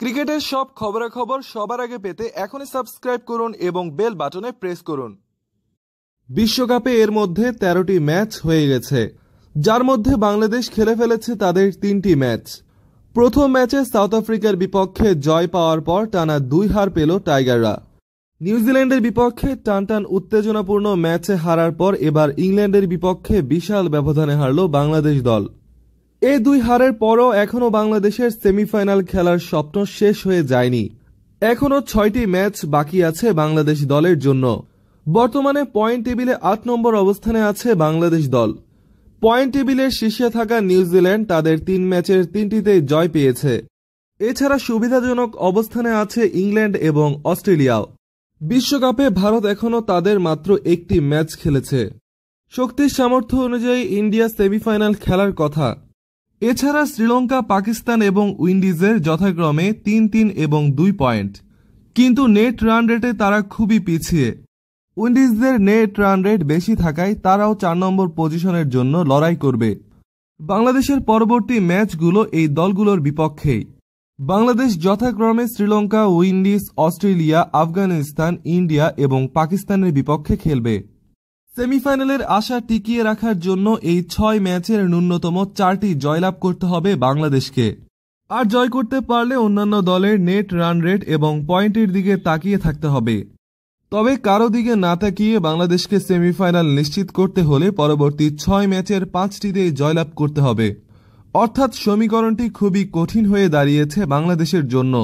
ক্রিকেটের সব খবরাখবর সবার আগে পেতে এখনই সাবস্ক্রাইব করুন এবং বেল বাটনে প্রেস করুন বিশ্বকাপে এর মধ্যে তেরোটি ম্যাচ হয়ে গেছে যার মধ্যে বাংলাদেশ খেলে ফেলেছে তাদের তিনটি ম্যাচ প্রথম ম্যাচে সাউথ আফ্রিকার বিপক্ষে জয় পাওয়ার পর টানা দুই হার পেল টাইগাররা নিউজিল্যান্ডের বিপক্ষে টানটান উত্তেজনাপূর্ণ ম্যাচে হারার পর এবার ইংল্যান্ডের বিপক্ষে বিশাল ব্যবধানে হারল বাংলাদেশ দল এ দুই হারের পরও এখনও বাংলাদেশের সেমিফাইনাল খেলার স্বপ্ন শেষ হয়ে যায়নি এখনও ছয়টি ম্যাচ বাকি আছে বাংলাদেশ দলের জন্য বর্তমানে পয়েন্ট টেবিলে আট নম্বর অবস্থানে আছে বাংলাদেশ দল পয়েন্ট টেবিলের শীর্ষে থাকা নিউজিল্যান্ড তাদের তিন ম্যাচের তিনটিতেই জয় পেয়েছে এছাড়া সুবিধাজনক অবস্থানে আছে ইংল্যান্ড এবং অস্ট্রেলিয়াও বিশ্বকাপে ভারত এখনও তাদের মাত্র একটি ম্যাচ খেলেছে শক্তির সামর্থ্য অনুযায়ী ইন্ডিয়া সেমিফাইনাল খেলার কথা এছাড়া শ্রীলঙ্কা পাকিস্তান এবং উইন্ডিজের যথাক্রমে তিন তিন এবং দুই পয়েন্ট কিন্তু নেট রান রেটে তারা খুবই পিছিয়ে উইন্ডিজদের নেট রান রেট বেশি থাকায় তারাও চার নম্বর পজিশনের জন্য লড়াই করবে বাংলাদেশের পরবর্তী ম্যাচগুলো এই দলগুলোর বিপক্ষেই বাংলাদেশ যথাক্রমে Sri Lanka Windies Australia Afghanistan India এবং পাকিস্তানের বিপক্ষে খেলবে সেমিফাইনালের আশা টিকিয়ে রাখার জন্য এই ছয় ম্যাচের ন্যূনতম চারটি জয়লাভ করতে হবে বাংলাদেশকে আর জয় করতে পারলে অন্যান্য দলের নেট রান রেট এবং পয়েন্টের দিকে তাকিয়ে থাকতে হবে তবে কারো দিকে না তাকিয়ে বাংলাদেশকে সেমিফাইনাল নিশ্চিত করতে হলে পরবর্তী ছয় ম্যাচের পাঁচটিতেই জয়লাভ করতে হবে অর্থাৎ সমীকরণটি খুবই কঠিন হয়ে দাঁড়িয়েছে বাংলাদেশের জন্য